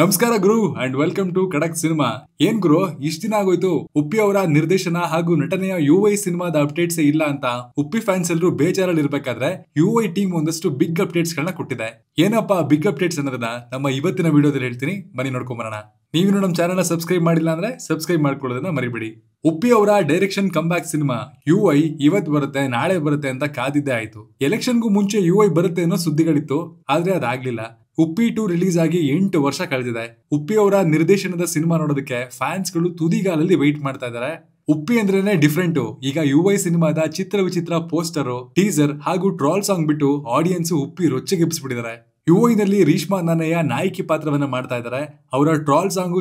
ನಮಸ್ಕಾರ ಗುರು and welcome to Kadak cinema ಏನ್ ಗುರು ಇಷ್ಟ ದಿನ ಆಗೋಯ್ತು ಉಪ್ಪಿ ಅವರ ನಿರ್ದೇಶನ ಹಾಗೂ ನಟನೆಯ ಯು ವೈ ಸಿನಿಮಾದ ಅಪ್ಡೇಟ್ಸ್ ಇಲ್ಲ ಅಂತ ಉಪ್ಪಿ ಫ್ಯಾನ್ಸ್ ಎಲ್ಲರೂ ಬೇಜಾರಲ್ಲಿ ಇರ್ಬೇಕಾದ್ರೆ ಯು ವೈ ಟೀಮ್ ಒಂದಷ್ಟು ಬಿಗ್ ಅಪ್ಡೇಟ್ಸ್ ಗಳನ್ನ ಕೊಟ್ಟಿದೆ ಏನಪ್ಪಾ ಬಿಗ್ ಅಪ್ಡೇಟ್ಸ್ ಅನ್ನೋದನ್ನ ನಮ್ಮ ಇವತ್ತಿನ ವಿಡಿಯೋದಲ್ಲಿ ಹೇಳ್ತೀನಿ ಬನ್ನಿ ನೋಡ್ಕೊಂಡ್ ಬರೋಣ ನೀವಿನ್ನೂ ನಮ್ಮ ಚಾನಲ್ನ ಸಬ್ಸ್ಕ್ರೈಬ್ ಮಾಡಿಲ್ಲ ಅಂದ್ರೆ ಸಬ್ಸ್ಕ್ರೈಬ್ ಮಾಡ್ಕೊಳ್ಳೋದನ್ನ ಮರಿಬೇಡಿ ಉಪ್ಪಿ ಅವರ direction comeback cinema U I ಇವತ್ ಬರುತ್ತೆ ನಾಳೆ ಬರುತ್ತೆ ಅಂತ ಕಾದಿದ್ದೇ ಆಯ್ತು ಎಲೆಕ್ಷನ್ಗೂ ಮುಂಚೆ ಯು ಐ ಬರುತ್ತೆ ಅನ್ನೋ ಸುದ್ದಿಗಳಿತ್ತು ಆದ್ರೆ ಅದಾಗ್ಲಿಲ್ಲ ಉಪ್ಪಿ ಟು ರಿಲೀಸ್ ಆಗಿ ಎಂಟು ವರ್ಷ ಕಳೆದಿದೆ ಉಪ್ಪಿ ಅವರ ನಿರ್ದೇಶನದ ಸಿನಿಮಾ ನೋಡೋದಕ್ಕೆ ಫ್ಯಾನ್ಸ್ಗಳು ತುದಿಗಾಲಲ್ಲಿ ವೆಯ್ಟ್ ಮಾಡ್ತಾ ಇದ್ದಾರೆ ಉಪ್ಪಿ ಅಂದ್ರೇನೆ ಡಿಫ್ರೆಂಟ್ ಈಗ ಯು ವೈ ಸಿನಿಮಾದ ಚಿತ್ರ ವಿಚಿತ್ರ ಪೋಸ್ಟರು ಟೀಸರ್ ಹಾಗೂ ಟ್ರಾಲ್ ಸಾಂಗ್ ಬಿಟ್ಟು ಆಡಿಯನ್ಸ್ ಉಪ್ಪಿ ರೊಚ್ಚಿಗೆಬ್ಬಿಸ್ಬಿಟ್ಟಿದ್ದಾರೆ ಯುವಿನಲ್ಲಿ ರೀಶ್ಮಾ ನನ್ನಯ್ಯ ನಾಯಕಿ ಪಾತ್ರವನ್ನ ಮಾಡ್ತಾ ಇದ್ದಾರೆ ಅವರ ಟ್ರಾಲ್ ಸಾಂಗು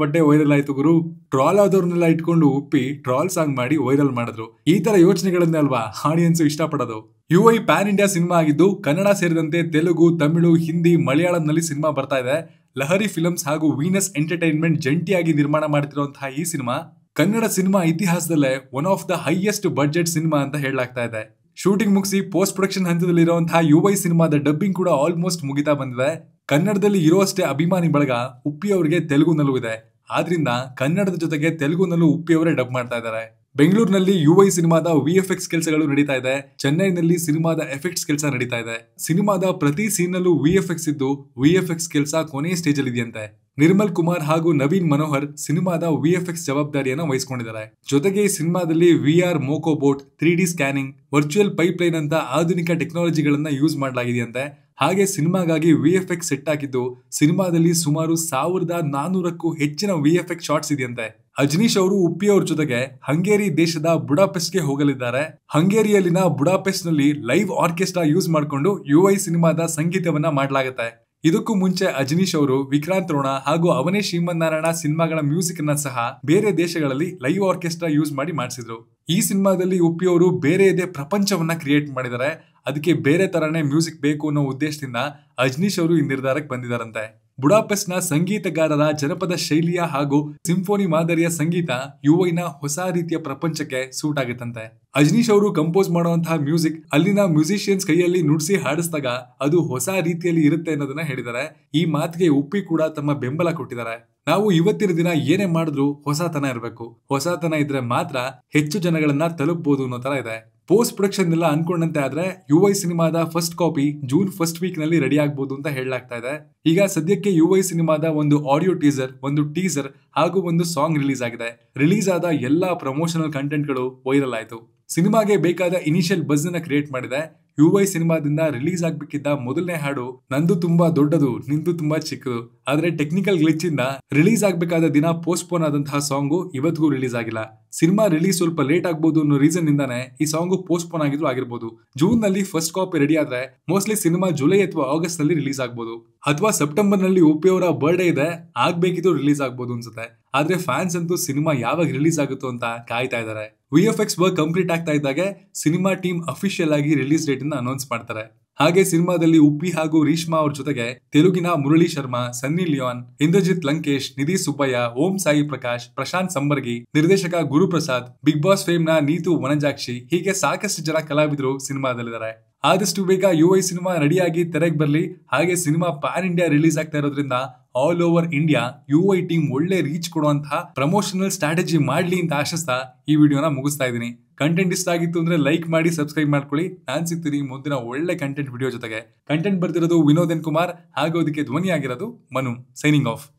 ಬಡ್ಡೆ ವೈರಲ್ ಆಯ್ತು ಗುರು ಟ್ರಾಲ್ ಆದವ್ರನ್ನೆಲ್ಲ ಇಟ್ಕೊಂಡು ಉಪ್ಪಿ ಟ್ರಾಲ್ ಸಾಂಗ್ ಮಾಡಿ ವೈರಲ್ ಮಾಡಿದ್ರು ಈ ತರ ಯೋಚನೆಗಳನ್ನೇ ಅಲ್ವಾ ಆಡಿಯನ್ಸ್ ಇಷ್ಟಪಡೋದು U I pan India cinema ಆಗಿದ್ದು ಕನ್ನಡ ಸೇರಿದಂತೆ ತೆಲುಗು ತಮಿಳು ಹಿಂದಿ ಮಲಯಾಳಂನಲ್ಲಿ ಸಿನಿಮಾ ಬರ್ತಾ ಇದೆ ಲಹರಿ ಫಿಲಮ್ಸ್ ಹಾಗೂ ವೀನಸ್ ಎಂಟರ್ಟೈನ್ಮೆಂಟ್ ಜಂಟಿಯಾಗಿ ನಿರ್ಮಾಣ ಮಾಡ್ತಿರುವಂತಹ ಈ ಸಿನಿಮಾ ಕನ್ನಡ ಸಿನಿಮಾ ಇತಿಹಾಸದಲ್ಲೇ one of the highest budget cinema ಅಂತ ಹೇಳಲಾಗ್ತಾ ಇದೆ ಶೂಟಿಂಗ್ ಮುಗಿಸಿ ಪೋಸ್ಟ್ ಪ್ರೊಡಕ್ಷನ್ ಹಂತದಲ್ಲಿ ಇರುವಂತಹ ಯು ವೈ ಸಿನಿಮಾದ ಡಬ್ಬಿಂಗ್ ಕೂಡ ಆಲ್ಮೋಸ್ಟ್ ಮುಗಿತಾ ಬಂದಿದೆ ಕನ್ನಡದಲ್ಲಿ ಇರುವಷ್ಟೇ ಅಭಿಮಾನಿ ಬಳಗ ಉಪ್ಪಿ ಅವರಿಗೆ ನಲ್ಲೂ ಇದೆ ಆದ್ರಿಂದ ಕನ್ನಡದ ಜೊತೆಗೆ ತೆಲುಗುನಲ್ಲೂ ಉಪ್ಪಿ ಅವರೇ ಡಬ್ ಮಾಡ್ತಾ ಇದ್ದಾರೆ ಬೆಂಗಳೂರಿನಲ್ಲಿ ಯು ಸಿನಿಮಾದ ವಿ ಎಫ್ ಎಕ್ಸ್ ಕೆಲಸಗಳು ನಡೀತಾ ಇದೆ ಚೆನ್ನೈನಲ್ಲಿ ಸಿನಿಮಾದ ಎಫೆಕ್ಟ್ಸ್ ಕೆಲಸ ನಡೀತಾ ಇದೆ ಸಿನಿಮಾದ ಪ್ರತಿ ಸೀನ್ನಲ್ಲೂ ವಿ ಎಫ್ ಎಕ್ಸ್ ಇದ್ದು ವಿ ಎಫ್ ಎಕ್ಸ್ ಕೆಲಸ ಕೊನೆಯ ಅಲ್ಲಿ ಇದೆಯಂತೆ ನಿರ್ಮಲ್ ಕುಮಾರ್ ಹಾಗೂ ನವೀನ್ ಮನೋಹರ್ ಸಿನಿಮಾದ ವಿಎಫ್ಎಕ್ಸ್ ಜವಾಬ್ದಾರಿಯನ್ನು ವಹಿಸಿಕೊಂಡಿದ್ದಾರೆ ಜೊತೆಗೆ ಈ ಸಿನಿಮಾದಲ್ಲಿ VR moco bot three D scanning virtual pipeline ಅಂತ ಆಧುನಿಕ ಟೆಕ್ನಾಲಜಿಗಳನ್ನ ಯೂಸ್ ಮಾಡಲಾಗಿದೆಯಂತೆ ಹಾಗೆ ಸಿನಿಮಾಗಾಗಿ ವಿಎಫ್ಎಕ್ಸ್ ಸೆಟ್ ಆಗಿದ್ದು ಸಿನಿಮಾದಲ್ಲಿ ಸುಮಾರು ಸಾವಿರದ ನಾನೂರಕ್ಕೂ ಹೆಚ್ಚಿನ ವಿಎಫ್ಎಕ್ಸ್ ಶಾಟ್ಸ್ ಇದೆಯಂತೆ ಅಜನೀಶ್ ಅವರು ಉಪ್ಪಿ ಜೊತೆಗೆ ಹಂಗೇರಿ ದೇಶದ ಬುಡಾಪೆಸ್ಟ್ಗೆ ಹೋಗಲಿದ್ದಾರೆ ಹಂಗೇರಿಯಲ್ಲಿನ ಬುಡಾಪೆಸ್ಟ್ ನಲ್ಲಿ ಲೈವ್ ಆರ್ಕೆಸ್ಟ್ರಾ ಯೂಸ್ ಮಾಡಿಕೊಂಡು ಯುಐ ಸಿನಿಮಾದ ಸಂಗೀತವನ್ನ ಮಾಡಲಾಗುತ್ತೆ ಇದಕ್ಕೂ ಮುಂಚೆ ಅಜನೀಶ್ ಅವರು ವಿಕ್ರಾಂತ್ ರೋಣ ಹಾಗೂ ಅವನೇ ಶ್ರೀಮನ್ನಾರಾಯಣ ಸಿನಿಮಾಗಳ ಮ್ಯೂಸಿಕ್ ಅನ್ನ ಸಹ ಬೇರೆ ದೇಶಗಳಲ್ಲಿ ಲೈವ್ ಆರ್ಕೆಸ್ಟ್ರಾ ಯೂಸ್ ಮಾಡಿ ಮಾಡಿಸಿದ್ರು ಈ ಸಿನಿಮಾದಲ್ಲಿ ಉಪ್ಪಿ ಅವರು ಇದೇ ಪ್ರಪಂಚವನ್ನ ಕ್ರಿಯೇಟ್ ಮಾಡಿದ್ದಾರೆ ಅದಕ್ಕೆ ಬೇರೆ ತರನೇ ಮ್ಯೂಸಿಕ್ ಬೇಕು ಅನ್ನೋ ಉದ್ದೇಶದಿಂದ ಅಜನೀಶ್ ಅವರು ಈ ನಿರ್ಧಾರಕ್ಕೆ ಬಂದಿದ್ದಾರಂತೆ ಬುಡಾಪೆಸ್ಟ್ನ ಸಂಗೀತಗಾರರ ಜನಪದ ಶೈಲಿಯ ಹಾಗೂ ಸಿಂಫೋನಿ ಮಾದರಿಯ ಸಂಗೀತ ಯುವೈನ ಹೊಸ ರೀತಿಯ ಪ್ರಪಂಚಕ್ಕೆ ಸೂಟ್ ಆಗುತ್ತಂತೆ ಅಜನೀಶ್ ಅವರು ಕಂಪೋಸ್ ಮಾಡುವಂತಹ ಮ್ಯೂಸಿಕ್ ಅಲ್ಲಿನ ಮ್ಯೂಸಿಷಿಯನ್ಸ್ ಕೈಯಲ್ಲಿ ನುಡಿಸಿ ಹಾಡಿಸಿದಾಗ ಅದು ಹೊಸ ರೀತಿಯಲ್ಲಿ ಇರುತ್ತೆ ಅನ್ನೋದನ್ನ ಹೇಳಿದ್ದಾರೆ ಈ ಮಾತಿಗೆ ಉಪ್ಪಿ ಕೂಡ ತಮ್ಮ ಬೆಂಬಲ ಕೊಟ್ಟಿದ್ದಾರೆ ನಾವು ಇವತ್ತಿನ ದಿನ ಏನೇ ಮಾಡಿದ್ರು ಹೊಸತನ ಇರಬೇಕು ಹೊಸತನ ಇದ್ರೆ ಮಾತ್ರ ಹೆಚ್ಚು ಜನಗಳನ್ನ ತಲುಪಬಹುದು ಅನ್ನೋ ತರ ಇದೆ ಪೋಸ್ಟ್ ಪ್ರೊಡಕ್ಷನ್ ಎಲ್ಲ ಅನ್ಕೊಂಡಂತೆ ಆದ್ರೆ ಯು ಸಿನಿಮಾದ first copy June first week ನಲ್ಲಿ ರೆಡಿ ಆಗ್ಬಹುದು ಅಂತ ಹೇಳಲಾಗ್ತಾ ಇದೆ ಈಗ ಸದ್ಯಕ್ಕೆ ಯು ಐ ಸಿನಿಮಾದ ಒಂದು ಆಡಿಯೋ ಟೀಸರ್ ಒಂದು ಟೀಸರ್ ಹಾಗೂ ಒಂದು ಸಾಂಗ್ ರಿಲೀಸ್ ಆಗಿದೆ ರಿಲೀಸ್ ಆದ ಎಲ್ಲಾ ಪ್ರಮೋಷನಲ್ ಕಂಟೆಂಟ್ಗಳು ವೈರಲ್ ಆಯಿತು ಸಿನಿಮಾಗೆ ಬೇಕಾದ ಇನಿಷಿಯಲ್ ಬಸ್ ಅನ್ನ ಕ್ರಿಯೇಟ್ ಮಾಡಿದೆ ಯು ವೈ ಸಿನಿಮಾದಿಂದ ರಿಲೀಸ್ ಆಗ್ಬೇಕಿದ್ದ ಮೊದಲನೇ ಹಾಡು ನಂದು ತುಂಬಾ ದೊಡ್ಡದು ನಿಂದು ತುಂಬಾ ಚಿಕ್ಕದು ಆದ್ರೆ ಟೆಕ್ನಿಕಲ್ ಗ್ಲಿಚ್ ಇಂದ ರಿಲೀಸ್ ಆಗ್ಬೇಕಾದ ದಿನ ಪೋನ್ ಆದಂತಹ ಸಾಂಗು ಇವತ್ತಿಗೂ ರಿಲೀಸ್ ಆಗಿಲ್ಲ ಸಿನಿಮಾ ರಿಲೀಸ್ ಸ್ವಲ್ಪ ಲೇಟ್ ಆಗ್ಬಹುದು ಅನ್ನೋ ರೀಸನ್ ಇಂದಾನೆ ಈ ಸಾಂಗು ಪೋನ್ ಆಗಿದ್ರು ಆಗಿರ್ಬೋದು ಜೂನ್ ನಲ್ಲಿ ಫಸ್ಟ್ ಕಾಪಿ ರೆಡಿ ಆದ್ರೆ ಮೋಸ್ಟ್ಲಿ ಸಿನಿಮಾ ಜುಲೈ ಅಥವಾ ಆಗಸ್ಟ್ ನಲ್ಲಿ ರಿಲೀಸ್ ಆಗ್ಬೋದು ಅಥವಾ ಸೆಪ್ಟೆಂಬರ್ ನಲ್ಲಿ ಉಪಿ ಅವರ ಬರ್ಡೇ ಇದೆ ಆಗ್ಬೇಕಿದ್ರು ರಿಲೀಸ್ ಆಗ್ಬೋದು ಅನ್ಸುತ್ತೆ ಆದ್ರೆ ಫ್ಯಾನ್ಸ್ ಅಂತೂ ಸಿನಿಮಾ ಯಾವಾಗ ರಿಲೀಸ್ ಆಗುತ್ತೋ ಅಂತ ಕಾಯ್ತಾ ಇದ್ದಾರೆ V F X work complete ಆಗ್ತಾ ಇದ್ದಾಗೆ ಸಿನಿಮಾ ಟೀಮ್ ಅಫಿಷಿಯಲ್ ಆಗಿ ರಿಲೀಸ್ ಡೇಟ್ ಅನ್ನ ಅನೌನ್ಸ್ ಮಾಡ್ತಾರೆ ಹಾಗೆ ಸಿನಿಮಾದಲ್ಲಿ ಉಪ್ಪಿ ಹಾಗೂ ರೀಷ್ಮಾ ಅವ್ರ ಜೊತೆಗೆ ತೆಲುಗಿನ ಮುರಳಿ ಶರ್ಮಾ ಸನ್ನಿ ಲಿಯೋನ್ ಇಂದ್ರಜಿತ್ ಲಂಕೇಶ್ ನಿಧಿ ಸುಬ್ಬಯ್ಯ ಓಂ ಸಾಯಿ ಪ್ರಕಾಶ್ ಪ್ರಶಾಂತ್ ಸಂಬರ್ಗಿ ನಿರ್ದೇಶಕ ಗುರುಪ್ರಸಾದ್ ಬಿಗ್ ಬಾಸ್ ಫೇಮ್ ನ ನೀತು ವನಜಾಕ್ಷಿ ಹೀಗೆ ಸಾಕಷ್ಟು ಜನ ಕಲಾವಿದರು ಸಿನಿಮಾದಲ್ಲಿದ್ದಾರೆ ಆದಷ್ಟು ಬೇಗ ಯುಐ ಸಿನಿಮಾ ರೆಡಿಯಾಗಿ ತೆರೆಗೆ ಬರಲಿ ಹಾಗೆ ಸಿನಿಮಾ ಪ್ಯಾನ್ ಇಂಡಿಯಾ ರಿಲೀಸ್ ಆಗ್ತಾ ಇರೋದ್ರಿಂದ all over India U I team ಒಳ್ಳೆ ರೀಚ್ ಕೊಡುವಂತಹ ಪ್ರಮೋಷನಲ್ ಸ್ಟ್ರಾಟಜಿ ಮಾಡಲಿ ಅಂತ ಆಶಿಸ್ತಾ ಈ ವಿಡಿಯೋನ ಮುಗಿಸ್ತಾ ಇದ್ದೀನಿ ಕಂಟೆಂಟ್ ಇಷ್ಟ ಆಗಿತ್ತು ಅಂದ್ರೆ ಲೈಕ್ ಮಾಡಿ ಸಬ್ಸ್ಕ್ರೈಬ್ ಮಾಡ್ಕೊಳ್ಳಿ ನಾನು ಸಿಗ್ತೀನಿ ಮುಂದಿನ ಒಳ್ಳೆ ಕಂಟೆಂಟ್ ವಿಡಿಯೋ ಜೊತೆಗೆ ಕಂಟೆಂಟ್ ಬರ್ತಿರೋದು ವಿನೋದನ್ ಕುಮಾರ್ ಹಾಗೋದಕ್ಕೆ ಅದಕ್ಕೆ ಧ್ವನಿ ಆಗಿರೋದು ಮನು ಸೈನಿಂಗ್ ಆಫ್